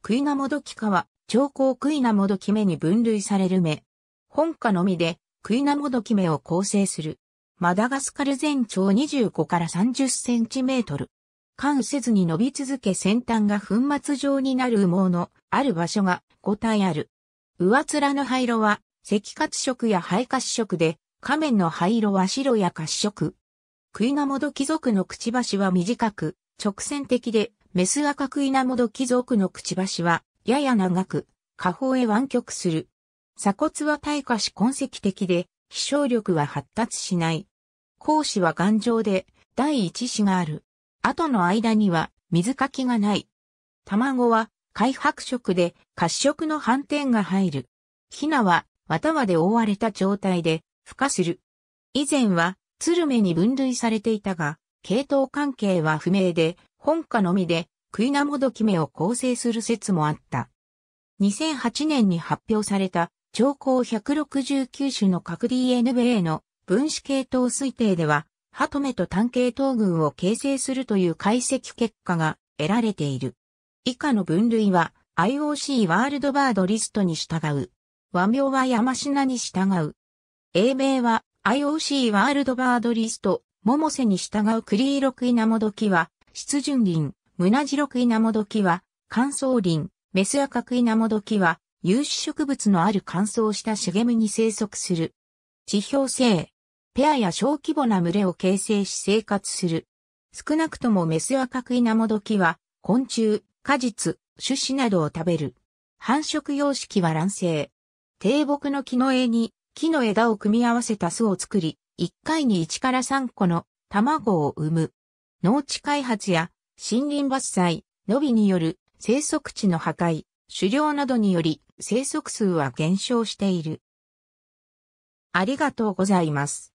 クイナモドキ科は、長高クイナモドキ目に分類される目。本科のみで、クイナモドキ目を構成する。マダガスカル全長25から30センチメートル。関せずに伸び続け先端が粉末状になる羽毛のある場所が5体ある。上面の灰色は赤褐色や灰褐色で、仮面の灰色は白や褐色。クイナモドキ族のくちばしは短く、直線的でメス赤クイナモドキ族のくちばしは、やや長く、下方へ湾曲する。鎖骨は退化し痕跡的で、飛翔力は発達しない。後肢は頑丈で、第一子がある。後の間には水かきがない。卵は開白色で褐色の斑点が入る。ヒナは綿まで覆われた状態で孵化する。以前は鶴目に分類されていたが、系統関係は不明で、本家のみで、クイナモドキメを構成する説もあった。2008年に発表された、超高169種の核 DNA の分子系統推定では、ハトメと単系統群を形成するという解析結果が得られている。以下の分類は IOC ワールドバードリストに従う。和名は山品に従う。英名は IOC ワールドバードリスト、モモセに従うクリーロクイナモドキは湿潤林、胸白く稲もどきは、乾燥林、メス赤く稲もどきは、有種植物のある乾燥した茂みに生息する。地表性。ペアや小規模な群れを形成し生活する。少なくともメス赤く稲もどきは、昆虫、果実、種子などを食べる。繁殖様式は卵生。低木の木の枝に木の枝を組み合わせた巣を作り、1回に1から3個の卵を産む。農地開発や森林伐採、のびによる生息地の破壊、狩猟などにより生息数は減少している。ありがとうございます。